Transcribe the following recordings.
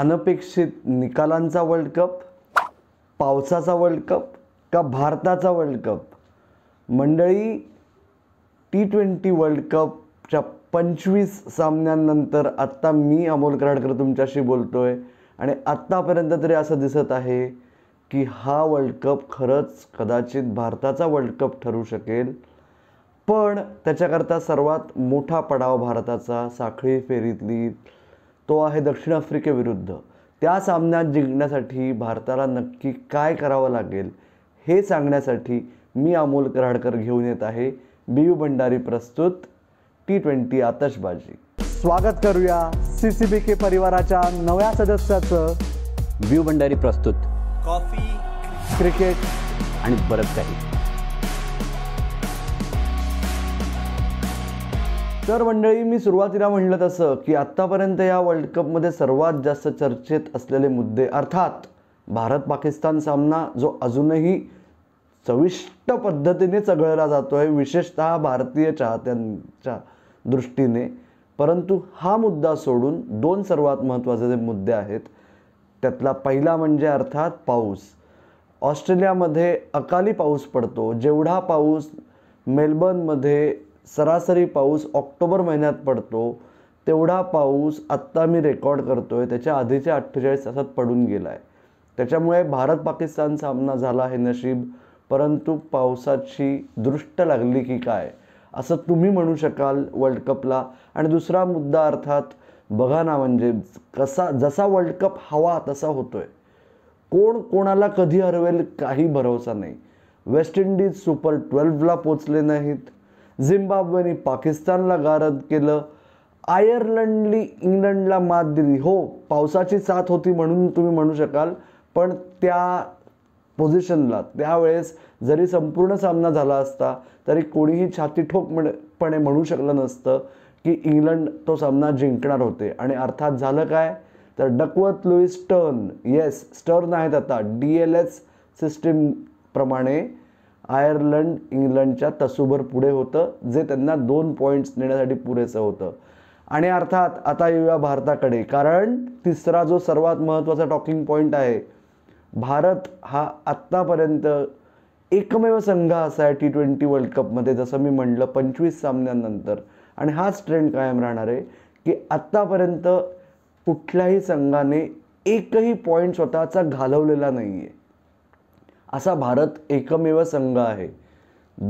अनपेक्षित निकालांचा world cup पावसाचा वर्ल्ड कप का भारताचा वर्ल्ड कप मंडळी टी ट्वेंटी वर्ल्ड कपच्या पंचवीस सामन्यांनंतर आत्ता मी अमोल कराडकर तुमच्याशी बोलतो आहे आणि आत्तापर्यंत तरी असं दिसत आहे की हा वर्ल्ड कप खरंच कदाचित भारताचा वर्ल्ड कप ठरू शकेल पण त्याच्याकरता सर्वात मोठा पडाव भारताचा साखळी फेरीतली तो आहे दक्षिण आफ्रिकेविरुद्ध त्या सामन्यात जिंकण्यासाठी भारताला नक्की काय करावं लागेल हे सांगण्यासाठी मी अमोल कराडकर घेऊन येत आहे बीयू भंडारी प्रस्तुत टी ट्वेंटी आतशबाजी स्वागत करूया सी सी बी के परिवाराच्या नव्या सदस्याचं बीयू भंडारी प्रस्तुत कॉफी क्रिकेट आणि बरंच काही तर मंडळी मी सुरुवातीला म्हणलं तसं की आत्तापर्यंत या वर्ल्ड कपमध्ये सर्वात जास्त चर्चेत असलेले मुद्दे अर्थात भारत पाकिस्तान सामना जो अजूनही चविष्ट पद्धतीने चघळला जातो आहे विशेषत भारतीय चाहत्यांच्या दृष्टीने परंतु हा मुद्दा सोडून दोन सर्वात महत्त्वाचे जे मुद्दे आहेत त्यातला पहिला म्हणजे अर्थात पाऊस ऑस्ट्रेलियामध्ये अकाली पाऊस पडतो जेवढा पाऊस मेलबर्नमध्ये सरासरी पाऊस ऑक्टोबर महिन्यात पडतो तेवढा पाऊस आत्ता मी रेकॉर्ड करतो आहे त्याच्या आधीच्या अठ्ठेचाळीस तासात पडून गेला आहे त्याच्यामुळे भारत पाकिस्तान सामना झाला हे नशीब परंतु पावसाची दृष्ट लागली की काय असं तुम्ही म्हणू शकाल वर्ल्ड कपला आणि दुसरा मुद्दा अर्थात बघा ना म्हणजे कसा जसा वर्ल्ड कप हवा तसा होतोय कोण कोणाला कधी हरवेल काही भरोसा नाही वेस्ट इंडिज सुपर ट्वेल्वला पोचले नाहीत झिम्बाब्वेनी पाकिस्तानला गारद केलं आयर्लंडली इंग्लंडला मात दिली हो पावसाची साथ होती म्हणून तुम्ही म्हणू शकाल पण त्या पोझिशनला त्यावेळेस जरी संपूर्ण सामना झाला असता तरी कोणीही छाती म्हणपणे म्हणू शकलं नसतं की इंग्लंड तो सामना जिंकणार होते आणि अर्थात झालं काय तर डकवत लुईस टर्न येस स्टर्न आहेत आता डी एल एस सिस्टीमप्रमाणे आयर्लंड इंग्लंडच्या तसूभर पुढे होतं जे त्यांना दोन पॉईंट्स नेण्यासाठी पुरेसं होतं आणि अर्थात आता येऊया भारताकडे कारण तिसरा जो सर्वात महत्त्वाचा टॉकिंग पॉईंट आहे भारत हा आत्तापर्यंत एकमेव संघ असा आहे टी ट्वेंटी वर्ल्ड कपमध्ये जसं मी म्हटलं पंचवीस सामन्यांनंतर आणि हाच ट्रेंड कायम राहणार आहे की आत्तापर्यंत कुठल्याही संघाने एकही पॉईंट स्वतःचा घालवलेला नाही आहे असा भारत एकमेव संघ आहे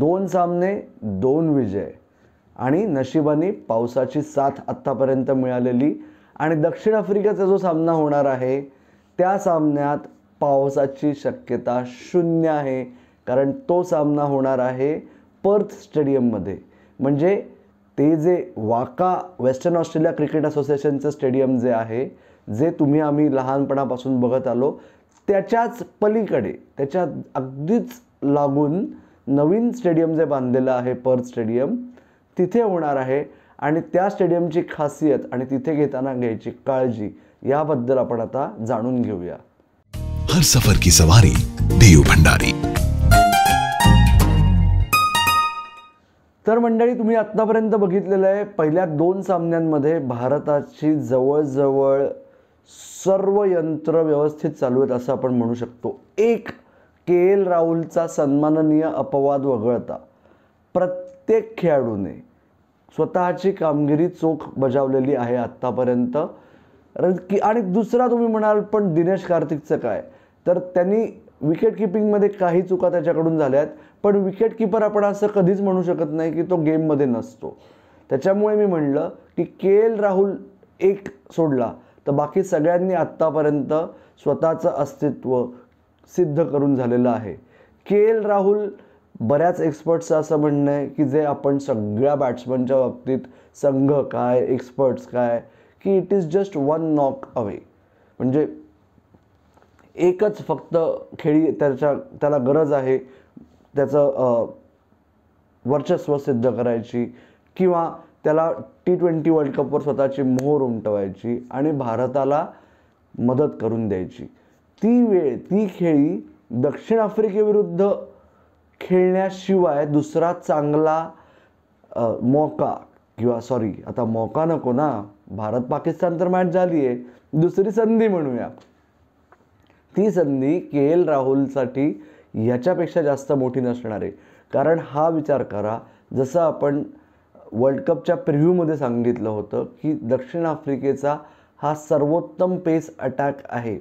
दोन सामने दोन विजय आणि नशिबाने पावसाची साथ आत्तापर्यंत मिळालेली आणि दक्षिण आफ्रिकेचा जो सामना होणार आहे त्या सामन्यात पावसाची शक्यता शून्य आहे कारण तो सामना होणार आहे पर्थ स्टेडियममध्ये म्हणजे ते जे वाका वेस्टर्न ऑस्ट्रेलिया क्रिकेट असोसिएशनचं स्टेडियम जे आहे जे तुम्ही आम्ही लहानपणापासून बघत आलो त्याच्याच पलीकडे त्याच्या अगदीच लागून नवीन स्टेडियम जे बांधलेलं आहे पर स्टेडियम तिथे होणार आहे आणि त्या स्टेडियमची खासियत आणि तिथे घेताना घ्यायची काळजी याबद्दल आपण आता जाणून घेऊया हर सफर की सवारी देव भंडारी तर मंडळी तुम्ही आत्तापर्यंत बघितलेलं आहे पहिल्या दोन सामन्यांमध्ये भारताची जवळजवळ सर्व यंत्र व्यवस्थित चालू आहेत असं आपण म्हणू शकतो एक के एल राहुलचा सन्माननीय अपवाद वगळता प्रत्येक खेळाडूने स्वतःची कामगिरी चोख बजावलेली आहे आत्तापर्यंत की आणि दुसरा तुम्ही म्हणाल पण दिनेश कार्तिकचं काय तर त्यांनी विकेट किपिंगमध्ये काही चुका त्याच्याकडून झाल्या आहेत पण विकेट किपर आपण असं कधीच म्हणू शकत नाही की तो गेममध्ये नसतो त्याच्यामुळे मी म्हणलं की के एल राहुल एक सोडला तर बाकी सगळ्यांनी आत्तापर्यंत स्वतःचं अस्तित्व सिद्ध करून झालेलं आहे के एल राहुल बऱ्याच एक्सपर्ट्सचं असं म्हणणं आहे की जे आपण सगळ्या बॅट्समनच्या बाबतीत संघ काय एक्सपर्ट्स काय की it is just one knock away म्हणजे एकच फक्त खेळी त्याच्या त्याला गरज आहे त्याचं वर्चस्व सिद्ध करायची किंवा त्याला टी ट्वेंटी वर्ल्ड कपवर स्वतःची मोहर उमटवायची आणि भारताला मदत करून द्यायची ती वेळ ती खेळी दक्षिण आफ्रिकेविरुद्ध खेळण्याशिवाय दुसरा चांगला मौका किंवा सॉरी आता मौका नको ना भारत पाकिस्तान तर मॅच झाली आहे दुसरी संधी म्हणूया ती संधी के एल राहुलसाठी ह्याच्यापेक्षा जास्त मोठी नसणार आहे कारण हा विचार करा जसं आपण वर्ल्ड कपच्या प्रिव्ह्यूमध्ये सांगितलं होतं की दक्षिण आफ्रिकेचा हा सर्वोत्तम पेस अटॅक आहे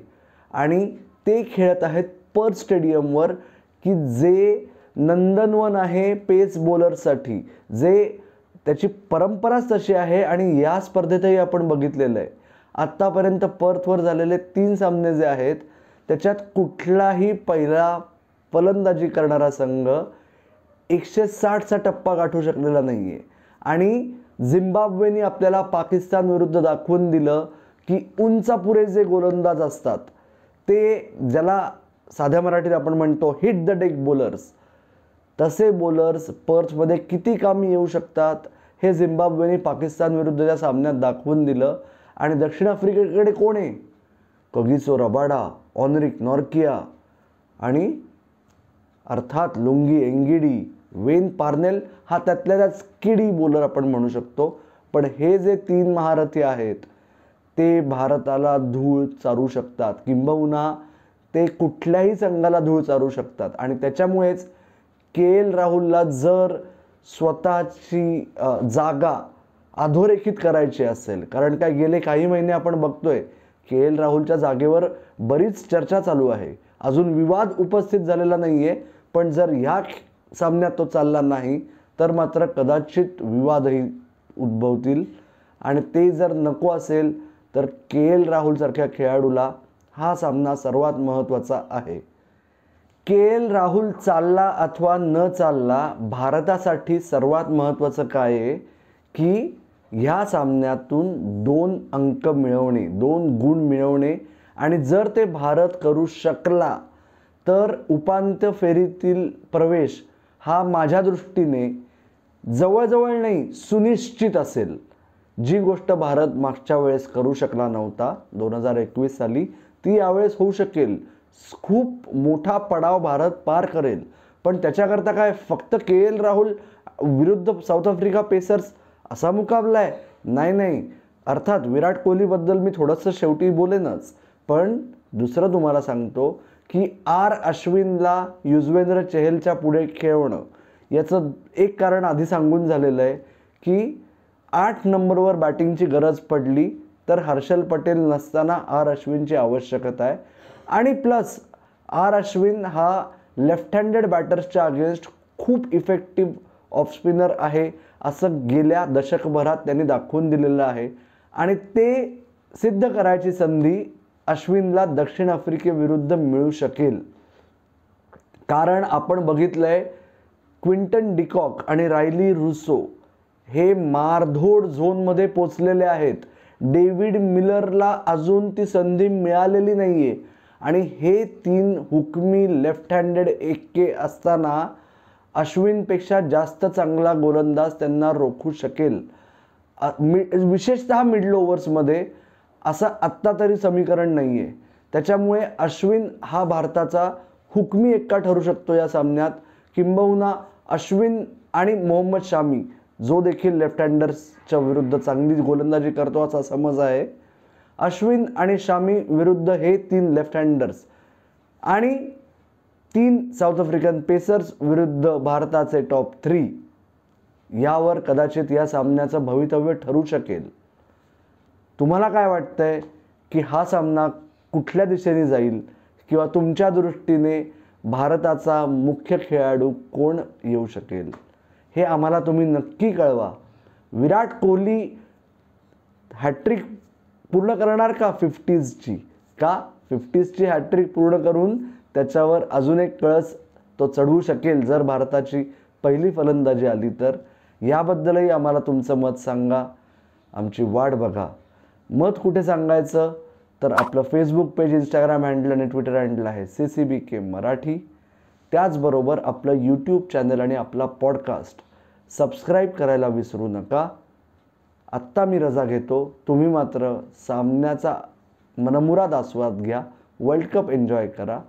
आणि ते खेळत आहेत पर स्टेडियमवर की जे नंदनवन आहे पेस बॉलरसाठी जे त्याची परंपराच तशी आहे आणि या स्पर्धेतही आपण बघितलेलं आहे आत्तापर्यंत पर्थवर झालेले तीन सामने जे आहेत त्याच्यात कुठलाही पहिला फलंदाजी करणारा संघ एकशे साठचा टप्पा गाठू शकलेला नाही आहे आणि झिम्बाब्वेनी आपल्याला पाकिस्तान विरुद्ध दाखवून दिलं की उंचापुरे जे गोलंदाज असतात ते ज्याला साध्या मराठीत आपण म्हणतो हिट द डेक बॉलर्स तसे बॉलर्स पर्चमध्ये किती कामी येऊ शकतात हे झिम्बाब्वेने पाकिस्तान विरुद्धच्या सामन्यात दाखवून दिलं आणि दक्षिण आफ्रिकेकडे कोण आहे कगिसो रबाडा ऑनरिक नॉर्किया आणि अर्थात लुंगी एंगिडी वेन पार्नेल हा त्यातल्या त्याच किडी बोलर आपण म्हणू शकतो पण हे जे तीन महारथी आहेत ते भारताला धूळ चारू शकतात किंबहुना ते कुठल्याही संघाला धूळ चारू शकतात आणि त्याच्यामुळेच के एल राहुलला जर स्वतःची जागा अधोरेखित करायची असेल कारण काय गेले काही महिने आपण बघतोय के एल राहुलच्या जागेवर बरीच चर्चा चालू आहे अजून विवाद उपस्थित झालेला नाही आहे पण जर ह्या सामन्यात तो चालला नाही तर मात्र कदाचित विवादही उद्भवतील आणि ते जर नको असेल तर के एल राहुलसारख्या खेळाडूला हा सामना सर्वात महत्त्वाचा आहे के एल राहुल चालला अथवा न चालला भारतासाठी सर्वात महत्त्वाचं काय आहे की ह्या सामन्यातून दोन अंक मिळवणे दोन गुण मिळवणे आणि जर ते भारत करू शकला तर उपांत्य फेरीतील प्रवेश हा माझ्या दृष्टीने जवळजवळ नाही सुनिश्चित असेल जी गोष्ट भारत मागच्या वेळेस करू शकला नव्हता दोन हजार एकवीस साली ती यावेळेस होऊ शकेल खूप मोठा पडाव भारत पार करेल पण त्याच्याकरता काय फक्त के एल राहुल विरुद्ध साऊथ आफ्रिका पेसर्स असा मुकाबला आहे नाही नाही अर्थात विराट कोहलीबद्दल मी थोडंसं शेवटी बोलेनच पण दुसरं तुम्हाला सांगतो की आर अश्विनला युजवेंद्र चहलच्या पुढे खेळवणं याचं एक कारण आधी सांगून झालेलं आहे की आठ नंबरवर बॅटिंगची गरज पडली तर हर्षल पटेल नसताना आर अश्विनची आवश्यकता आहे आणि प्लस आर अश्विन हा लेफ्ट हँडेड बॅटर्सच्या अगेन्स्ट खूप इफेक्टिव्ह ऑफ स्पिनर आहे असं गेल्या दशकभरात त्यांनी दाखवून दिलेलं आहे आणि ते सिद्ध करायची संधी अश्विनला दक्षिण आफ्रिकेविरुद्ध मिळू शकेल कारण आपण आहे क्विंटन डिकॉक आणि रायली रुसो हे मारधोड झोनमध्ये पोचलेले आहेत डेव्हिड मिलरला अजून ती संधी मिळालेली नाही आहे आणि हे तीन हुकमी लेफ्ट हँडेड एक्के असताना अश्विनपेक्षा जास्त चांगला गोलंदाज त्यांना रोखू शकेल मि विशेषतः मिडल ओव्हर्समध्ये असं आत्ता तरी समीकरण नाही आहे त्याच्यामुळे अश्विन हा भारताचा हुकमी एक्का ठरू शकतो या सामन्यात किंबहुना अश्विन आणि मोहम्मद शामी जो देखील लेफ्ट हँडर्सच्या विरुद्ध चांगली गोलंदाजी करतो असा समज आहे अश्विन आणि शामी विरुद्ध हे तीन लेफ्ट हँडर्स आणि तीन साऊथ आफ्रिकन पेसर्स विरुद्ध भारताचे टॉप थ्री यावर कदाचित या सामन्याचं भवितव्य ठरू शकेल तुम्हाला काय वाटतं आहे की हा सामना कुठल्या दिशेने जाईल किंवा तुमच्या दृष्टीने भारताचा मुख्य खेळाडू कोण येऊ शकेल हे आम्हाला तुम्ही नक्की कळवा विराट कोहली हॅट्रिक पूर्ण करणार का फिफ्टीजची का फिफ्टीजची हॅट्रिक पूर्ण करून त्याच्यावर अजून एक कळस तो चढवू शकेल जर भारताची पहिली फलंदाजी आली तर याबद्दलही आम्हाला तुमचं मत सांगा आमची वाट बघा मत कुठे सांगायचं तर आपलं फेसबुक पेज इंस्टाग्राम हँडल आणि ट्विटर हँडल आहे C C B K Marathi त्याचबरोबर आपलं यूट्यूब चॅनल आणि आपला पॉडकास्ट सबस्क्राईब करायला विसरू नका आत्ता मी रजा घेतो तुम्ही मात्र सामन्याचा मनमुराद आस्वाद घ्या वर्ल्ड कप एन्जॉय करा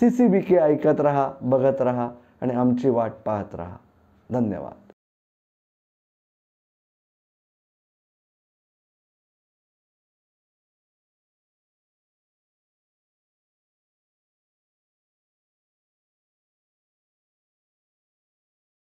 सी सी बी के ऐकत राहा बघत राहा आणि आमची वाट पाहत राहा धन्यवाद